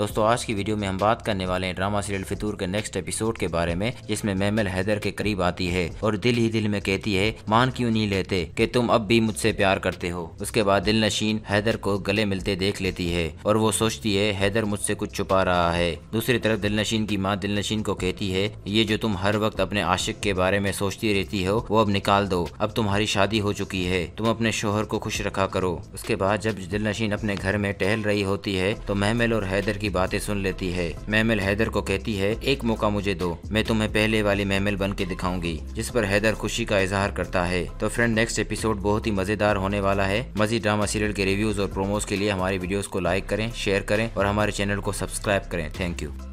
दोस्तों आज की वीडियो में हम बात करने वाले हैं ड्रामा सीरियल फितूर के नेक्स्ट एपिसोड के बारे में जिसमें मेमल हैदर के करीब आती है और दिल ही दिल में कहती है मान क्यों नहीं लेते कि तुम अब भी मुझसे प्यार करते हो उसके बाद दिल नशीन हैदर को गले मिलते देख लेती है और वो सोचती है हैदर मुझसे कुछ छुपा रहा है दूसरी तरफ दिल नशीन की माँ दिल नशीन को कहती है ये जो तुम हर वक्त अपने आशिक के बारे में सोचती रहती हो वो अब निकाल दो अब तुम्हारी शादी हो चुकी है तुम अपने शोहर को खुश रखा करो उसके बाद जब दिल नशीन अपने घर में टहल रही होती है तो महमल और हैदर की की बातें सुन लेती है महमल हैदर को कहती है एक मौका मुझे दो मैं तुम्हें पहले वाली महमल बन के दिखाऊंगी जिस पर हैदर खुशी का इजहार करता है तो फ्रेंड नेक्स्ट एपिसोड बहुत ही मजेदार होने वाला है मजीद ड्रामा सीरियल के रिव्यूज और प्रोमोज के लिए हमारे वीडियोज को लाइक करें शेयर करें और हमारे चैनल को सब्सक्राइब करें थैंक यू